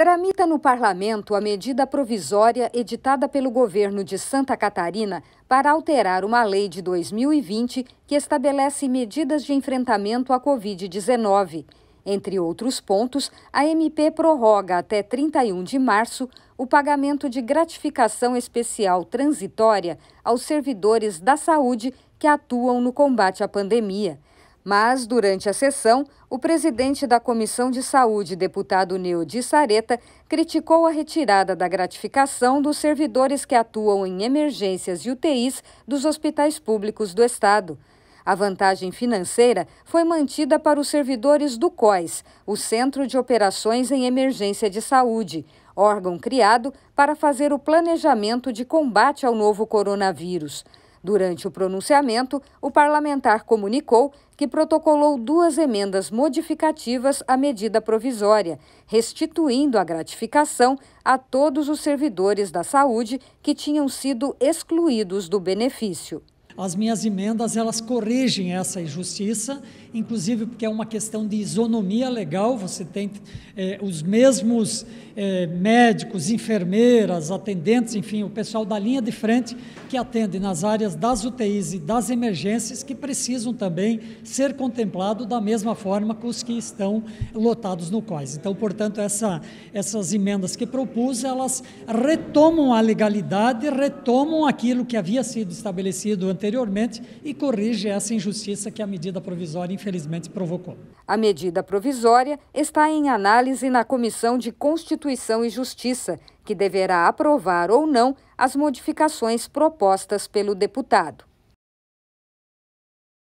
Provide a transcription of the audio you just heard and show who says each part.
Speaker 1: Tramita no parlamento a medida provisória editada pelo governo de Santa Catarina para alterar uma lei de 2020 que estabelece medidas de enfrentamento à Covid-19. Entre outros pontos, a MP prorroga até 31 de março o pagamento de gratificação especial transitória aos servidores da saúde que atuam no combate à pandemia. Mas, durante a sessão, o presidente da Comissão de Saúde, deputado Neo de Sareta, criticou a retirada da gratificação dos servidores que atuam em emergências e UTIs dos hospitais públicos do Estado. A vantagem financeira foi mantida para os servidores do Coes, o Centro de Operações em Emergência de Saúde, órgão criado para fazer o planejamento de combate ao novo coronavírus. Durante o pronunciamento, o parlamentar comunicou que protocolou duas emendas modificativas à medida provisória, restituindo a gratificação a todos os servidores da saúde que tinham sido excluídos do benefício.
Speaker 2: As minhas emendas elas corrigem essa injustiça, inclusive porque é uma questão de isonomia legal. Você tem é, os mesmos é, médicos, enfermeiras, atendentes, enfim, o pessoal da linha de frente que atende nas áreas das UTIs e das emergências que precisam também ser contemplados da mesma forma que os que estão lotados no COIS. Então, portanto, essa, essas emendas que propus elas retomam a legalidade, retomam aquilo que havia sido estabelecido anteriormente anteriormente e corrige essa injustiça que a medida provisória, infelizmente, provocou.
Speaker 1: A medida provisória está em análise na Comissão de Constituição e Justiça, que deverá aprovar ou não as modificações propostas pelo deputado.